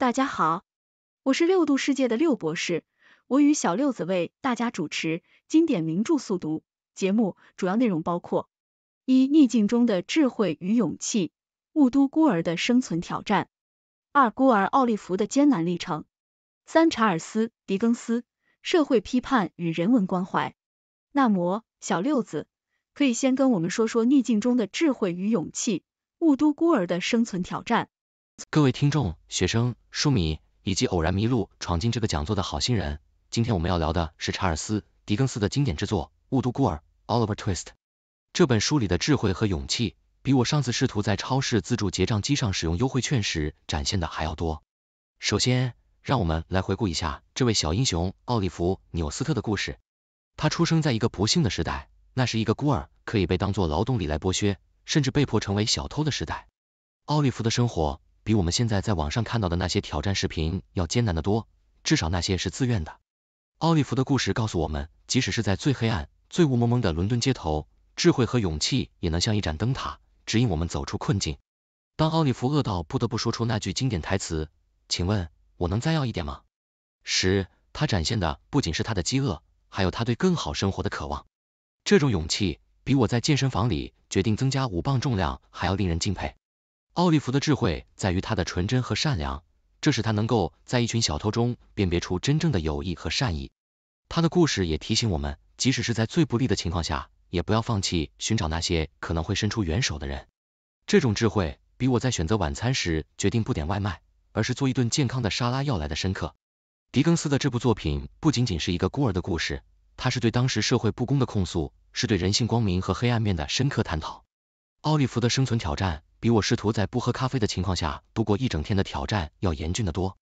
大家好，我是六度世界的六博士，我与小六子为大家主持经典名著速读节目，主要内容包括：一、逆境中的智慧与勇气，《雾都孤儿》的生存挑战；二、孤儿奥利弗的艰难历程；三、查尔斯·狄更斯社会批判与人文关怀。那么，小六子可以先跟我们说说逆境中的智慧与勇气，《雾都孤儿》的生存挑战。各位听众、学生、书迷，以及偶然迷路闯进这个讲座的好心人，今天我们要聊的是查尔斯·狄更斯的经典之作《雾都孤儿》Oliver Twist。这本书里的智慧和勇气，比我上次试图在超市自助结账机上使用优惠券时展现的还要多。首先，让我们来回顾一下这位小英雄奥利弗纽斯特的故事。他出生在一个不幸的时代，那是一个孤儿可以被当作劳动力来剥削，甚至被迫成为小偷的时代。奥利弗的生活。比我们现在在网上看到的那些挑战视频要艰难的多，至少那些是自愿的。奥利弗的故事告诉我们，即使是在最黑暗、最雾蒙蒙的伦敦街头，智慧和勇气也能像一盏灯塔，指引我们走出困境。当奥利弗饿到不得不说出那句经典台词，请问我能再要一点吗？时，他展现的不仅是他的饥饿，还有他对更好生活的渴望。这种勇气比我在健身房里决定增加五磅重量还要令人敬佩。奥利弗的智慧在于他的纯真和善良，这使他能够在一群小偷中辨别出真正的友谊和善意。他的故事也提醒我们，即使是在最不利的情况下，也不要放弃寻找那些可能会伸出援手的人。这种智慧比我在选择晚餐时决定不点外卖，而是做一顿健康的沙拉要来的深刻。狄更斯的这部作品不仅仅是一个孤儿的故事，它是对当时社会不公的控诉，是对人性光明和黑暗面的深刻探讨。奥利弗的生存挑战。比我试图在不喝咖啡的情况下度过一整天的挑战要严峻得多。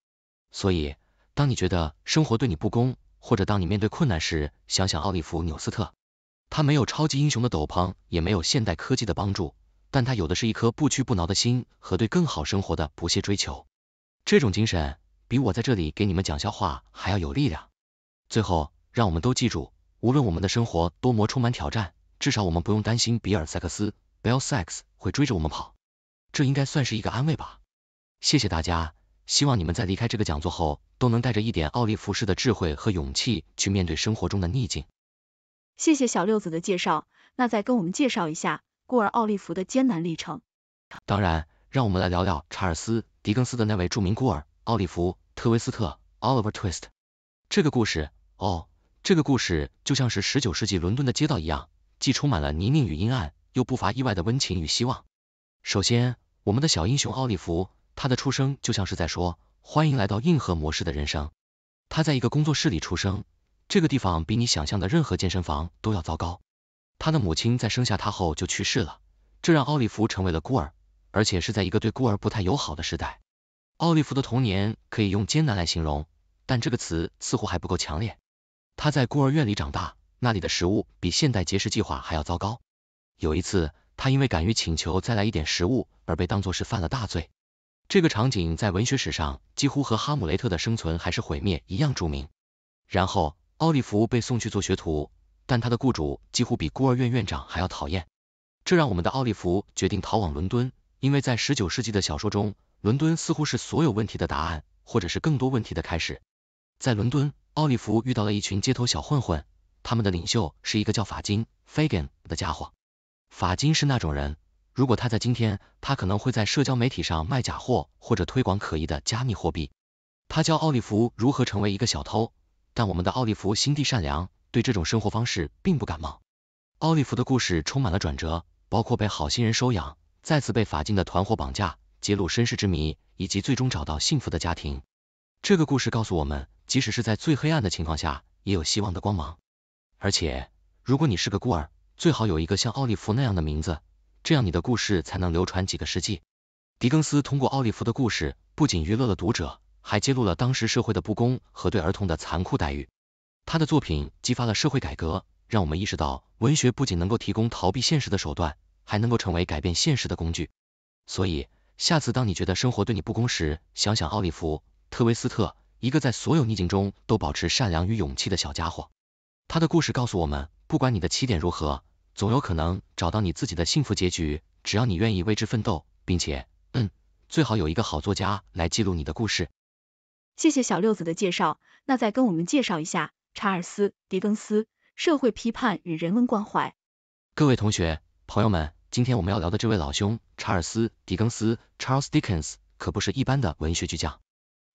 所以，当你觉得生活对你不公，或者当你面对困难时，想想奥利弗纽斯特。他没有超级英雄的斗篷，也没有现代科技的帮助，但他有的是一颗不屈不挠的心和对更好生活的不懈追求。这种精神比我在这里给你们讲笑话还要有力量。最后，让我们都记住，无论我们的生活多么充满挑战，至少我们不用担心比尔塞克斯 （Bill s a c k s 会追着我们跑。这应该算是一个安慰吧。谢谢大家，希望你们在离开这个讲座后，都能带着一点奥利弗式的智慧和勇气去面对生活中的逆境。谢谢小六子的介绍，那再跟我们介绍一下孤儿奥利弗的艰难历程。当然，让我们来聊聊查尔斯·狄更斯的那位著名孤儿奥利弗·特维斯特 （Oliver Twist）。这个故事，哦，这个故事就像是十九世纪伦敦的街道一样，既充满了泥泞与阴暗，又不乏意外的温情与希望。首先，我们的小英雄奥利弗，他的出生就像是在说欢迎来到硬核模式的人生。他在一个工作室里出生，这个地方比你想象的任何健身房都要糟糕。他的母亲在生下他后就去世了，这让奥利弗成为了孤儿，而且是在一个对孤儿不太友好的时代。奥利弗的童年可以用艰难来形容，但这个词似乎还不够强烈。他在孤儿院里长大，那里的食物比现代节食计划还要糟糕。有一次，他因为敢于请求再来一点食物而被当作是犯了大罪。这个场景在文学史上几乎和哈姆雷特的生存还是毁灭一样著名。然后，奥利弗被送去做学徒，但他的雇主几乎比孤儿院院长还要讨厌。这让我们的奥利弗决定逃往伦敦，因为在十九世纪的小说中，伦敦似乎是所有问题的答案，或者是更多问题的开始。在伦敦，奥利弗遇到了一群街头小混混，他们的领袖是一个叫法金 （Fagin） 的家伙。法金是那种人，如果他在今天，他可能会在社交媒体上卖假货或者推广可疑的加密货币。他教奥利弗如何成为一个小偷，但我们的奥利弗心地善良，对这种生活方式并不感冒。奥利弗的故事充满了转折，包括被好心人收养，再次被法金的团伙绑架，揭露身世之谜，以及最终找到幸福的家庭。这个故事告诉我们，即使是在最黑暗的情况下，也有希望的光芒。而且，如果你是个孤儿，最好有一个像奥利弗那样的名字，这样你的故事才能流传几个世纪。狄更斯通过奥利弗的故事，不仅娱乐了读者，还揭露了当时社会的不公和对儿童的残酷待遇。他的作品激发了社会改革，让我们意识到文学不仅能够提供逃避现实的手段，还能够成为改变现实的工具。所以，下次当你觉得生活对你不公时，想想奥利弗·特维斯特，一个在所有逆境中都保持善良与勇气的小家伙。他的故事告诉我们。不管你的起点如何，总有可能找到你自己的幸福结局。只要你愿意为之奋斗，并且，嗯，最好有一个好作家来记录你的故事。谢谢小六子的介绍，那再跟我们介绍一下查尔斯·狄更斯，社会批判与人文关怀。各位同学、朋友们，今天我们要聊的这位老兄查尔斯·狄更斯 （Charles Dickens） 可不是一般的文学巨匠，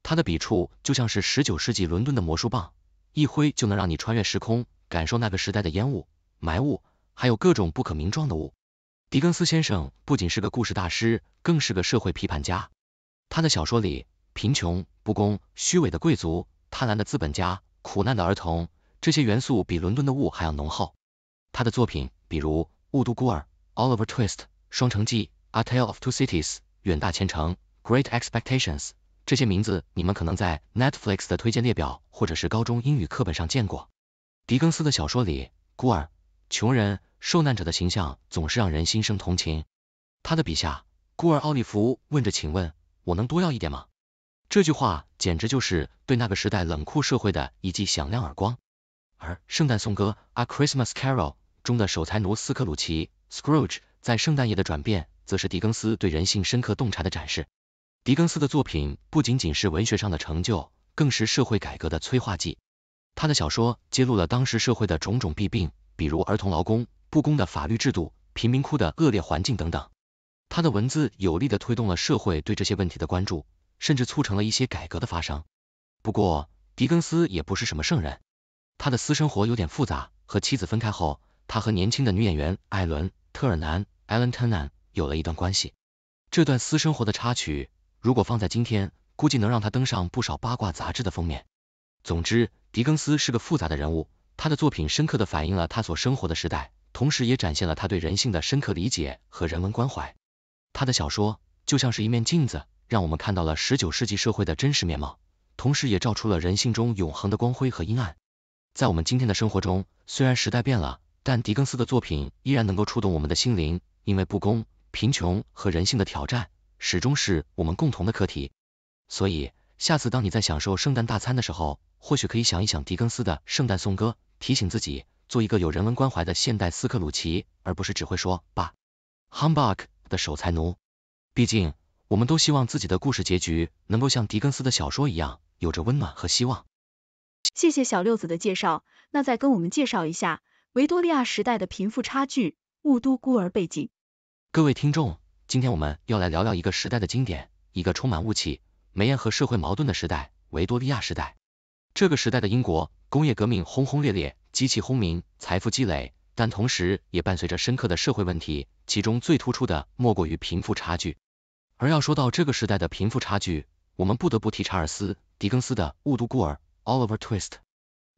他的笔触就像是十九世纪伦敦的魔术棒，一挥就能让你穿越时空。感受那个时代的烟雾、霾雾，还有各种不可名状的雾。狄更斯先生不仅是个故事大师，更是个社会批判家。他的小说里，贫穷、不公、虚伪的贵族、贪婪的资本家、苦难的儿童，这些元素比伦敦的雾还要浓厚。他的作品，比如《雾都孤儿》、Oliver Twist、《双城记》、A Tale of Two Cities、《远大前程》、Great Expectations，这些名字你们可能在 Netflix 的推荐列表或者是高中英语课本上见过。狄更斯的小说里，孤儿、穷人、受难者的形象总是让人心生同情。他的笔下，孤儿奥利弗问着：“请问，我能多要一点吗？”这句话简直就是对那个时代冷酷社会的一记响亮耳光。而《圣诞颂歌》《A Christmas Carol》中的守财奴斯克鲁奇 Scrooge 在圣诞夜的转变，则是狄更斯对人性深刻洞察的展示。狄更斯的作品不仅仅是文学上的成就，更是社会改革的催化剂。他的小说揭露了当时社会的种种弊病，比如儿童劳工、不公的法律制度、贫民窟的恶劣环境等等。他的文字有力的推动了社会对这些问题的关注，甚至促成了一些改革的发生。不过，狄更斯也不是什么圣人，他的私生活有点复杂。和妻子分开后，他和年轻的女演员艾伦·特尔南 （Ellen Ternan） 有了一段关系。这段私生活的插曲，如果放在今天，估计能让他登上不少八卦杂志的封面。总之。狄更斯是个复杂的人物，他的作品深刻的反映了他所生活的时代，同时也展现了他对人性的深刻理解和人文关怀。他的小说就像是一面镜子，让我们看到了十九世纪社会的真实面貌，同时也照出了人性中永恒的光辉和阴暗。在我们今天的生活中，虽然时代变了，但狄更斯的作品依然能够触动我们的心灵，因为不公、贫穷和人性的挑战始终是我们共同的课题。所以，下次当你在享受圣诞大餐的时候，或许可以想一想狄更斯的圣诞颂歌，提醒自己做一个有人文关怀的现代斯克鲁奇，而不是只会说爸 h u m b u g 的守财奴。毕竟，我们都希望自己的故事结局能够像狄更斯的小说一样，有着温暖和希望。谢谢小六子的介绍，那再跟我们介绍一下维多利亚时代的贫富差距、雾都孤儿背景。各位听众，今天我们要来聊聊一个时代的经典，一个充满雾气。煤艳和社会矛盾的时代——维多利亚时代。这个时代的英国，工业革命轰轰烈烈，机器轰鸣，财富积累，但同时也伴随着深刻的社会问题，其中最突出的莫过于贫富差距。而要说到这个时代的贫富差距，我们不得不提查尔斯·狄更斯的《雾都孤儿》（Oliver Twist）。《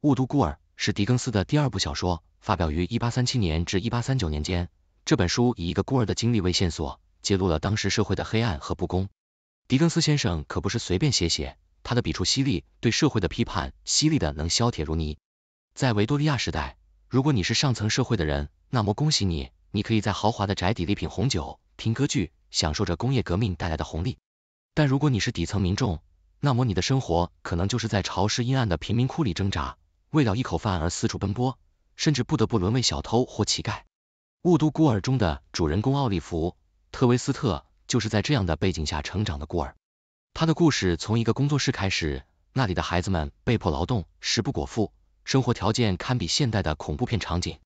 雾都孤儿》是狄更斯的第二部小说，发表于一八三七年至一八三九年间。这本书以一个孤儿的经历为线索，揭露了当时社会的黑暗和不公。狄更斯先生可不是随便写写，他的笔触犀利，对社会的批判犀利的能削铁如泥。在维多利亚时代，如果你是上层社会的人，那么恭喜你，你可以在豪华的宅邸里品红酒、听歌剧，享受着工业革命带来的红利；但如果你是底层民众，那么你的生活可能就是在潮湿阴暗的贫民窟里挣扎，为了一口饭而四处奔波，甚至不得不沦为小偷或乞丐。《雾都孤儿》中的主人公奥利弗·特维斯特。就是在这样的背景下成长的孤儿。他的故事从一个工作室开始，那里的孩子们被迫劳动，食不果腹，生活条件堪比现代的恐怖片场景。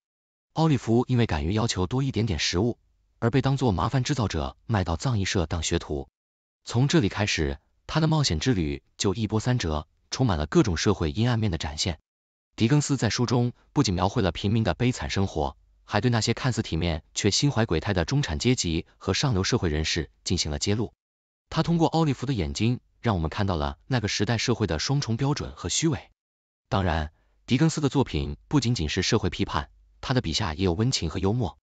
奥利弗因为敢于要求多一点点食物，而被当作麻烦制造者卖到藏医社当学徒。从这里开始，他的冒险之旅就一波三折，充满了各种社会阴暗面的展现。狄更斯在书中不仅描绘了平民的悲惨生活。还对那些看似体面却心怀鬼胎的中产阶级和上流社会人士进行了揭露。他通过奥利弗的眼睛，让我们看到了那个时代社会的双重标准和虚伪。当然，狄更斯的作品不仅仅是社会批判，他的笔下也有温情和幽默。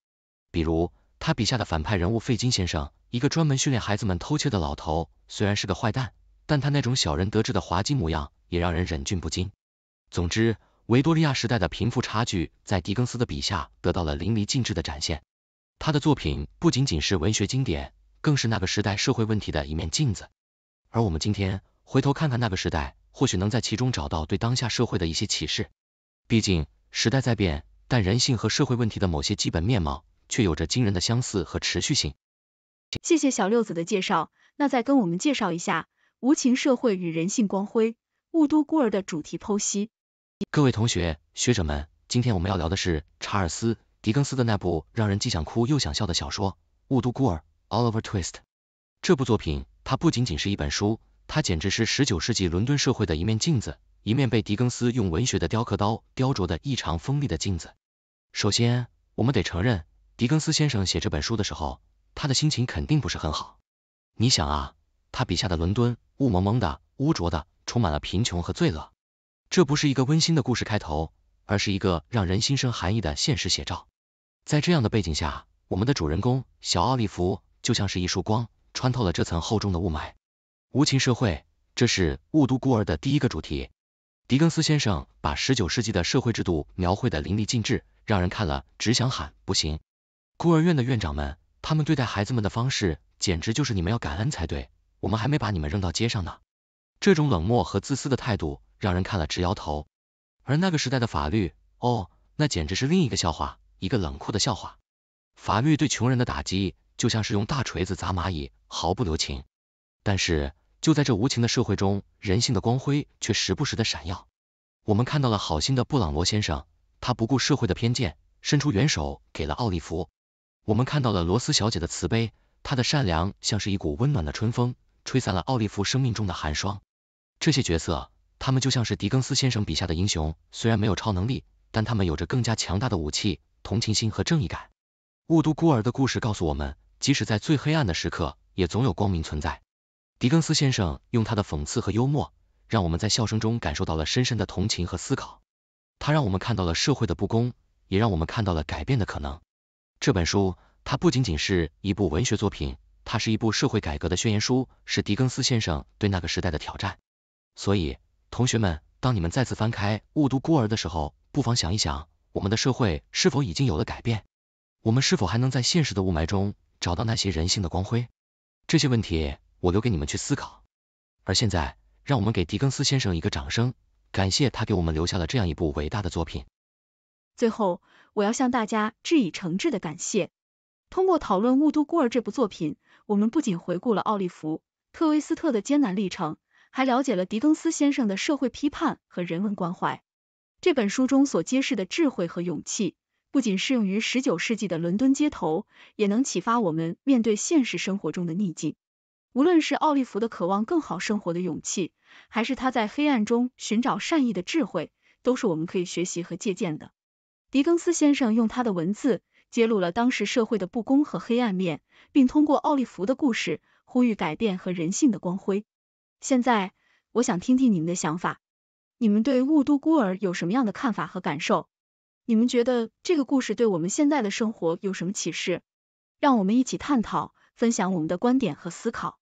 比如，他笔下的反派人物费金先生，一个专门训练孩子们偷窃的老头，虽然是个坏蛋，但他那种小人得志的滑稽模样，也让人忍俊不禁。总之，维多利亚时代的贫富差距，在狄更斯的笔下得到了淋漓尽致的展现。他的作品不仅仅是文学经典，更是那个时代社会问题的一面镜子。而我们今天回头看看那个时代，或许能在其中找到对当下社会的一些启示。毕竟时代在变，但人性和社会问题的某些基本面貌却有着惊人的相似和持续性。谢谢小六子的介绍，那再跟我们介绍一下《无情社会与人性光辉》《雾都孤儿》的主题剖析。各位同学、学者们，今天我们要聊的是查尔斯·狄更斯的那部让人既想哭又想笑的小说《雾都孤儿》（Oliver Twist）。这部作品，它不仅仅是一本书，它简直是十九世纪伦敦社会的一面镜子，一面被狄更斯用文学的雕刻刀雕琢的异常锋利的镜子。首先，我们得承认，狄更斯先生写这本书的时候，他的心情肯定不是很好。你想啊，他笔下的伦敦，雾蒙蒙的，污浊的，充满了贫穷和罪恶。这不是一个温馨的故事开头，而是一个让人心生寒意的现实写照。在这样的背景下，我们的主人公小奥利弗就像是一束光，穿透了这层厚重的雾霾。无情社会，这是《雾都孤儿》的第一个主题。狄更斯先生把十九世纪的社会制度描绘的淋漓尽致，让人看了只想喊不行！孤儿院的院长们，他们对待孩子们的方式，简直就是你们要感恩才对，我们还没把你们扔到街上呢。这种冷漠和自私的态度。让人看了直摇头。而那个时代的法律，哦，那简直是另一个笑话，一个冷酷的笑话。法律对穷人的打击，就像是用大锤子砸蚂蚁，毫不留情。但是，就在这无情的社会中，人性的光辉却时不时的闪耀。我们看到了好心的布朗罗先生，他不顾社会的偏见，伸出援手给了奥利弗。我们看到了罗斯小姐的慈悲，她的善良像是一股温暖的春风，吹散了奥利弗生命中的寒霜。这些角色。他们就像是狄更斯先生笔下的英雄，虽然没有超能力，但他们有着更加强大的武器——同情心和正义感。《雾都孤儿》的故事告诉我们，即使在最黑暗的时刻，也总有光明存在。狄更斯先生用他的讽刺和幽默，让我们在笑声中感受到了深深的同情和思考。他让我们看到了社会的不公，也让我们看到了改变的可能。这本书，它不仅仅是一部文学作品，它是一部社会改革的宣言书，是狄更斯先生对那个时代的挑战。所以。同学们，当你们再次翻开《雾都孤儿》的时候，不妨想一想，我们的社会是否已经有了改变？我们是否还能在现实的雾霾中找到那些人性的光辉？这些问题，我留给你们去思考。而现在，让我们给狄更斯先生一个掌声，感谢他给我们留下了这样一部伟大的作品。最后，我要向大家致以诚挚的感谢。通过讨论《雾都孤儿》这部作品，我们不仅回顾了奥利弗·特威斯特的艰难历程。还了解了狄更斯先生的社会批判和人文关怀。这本书中所揭示的智慧和勇气，不仅适用于十九世纪的伦敦街头，也能启发我们面对现实生活中的逆境。无论是奥利弗的渴望更好生活的勇气，还是他在黑暗中寻找善意的智慧，都是我们可以学习和借鉴的。狄更斯先生用他的文字揭露了当时社会的不公和黑暗面，并通过奥利弗的故事呼吁改变和人性的光辉。现在，我想听听你们的想法。你们对《雾都孤儿》有什么样的看法和感受？你们觉得这个故事对我们现在的生活有什么启示？让我们一起探讨，分享我们的观点和思考。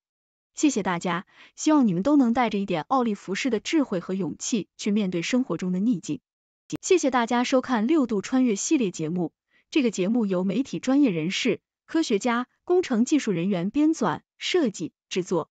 谢谢大家，希望你们都能带着一点奥利弗式的智慧和勇气去面对生活中的逆境。谢谢大家收看《六度穿越》系列节目。这个节目由媒体专业人士、科学家、工程技术人员编纂、设计、制作。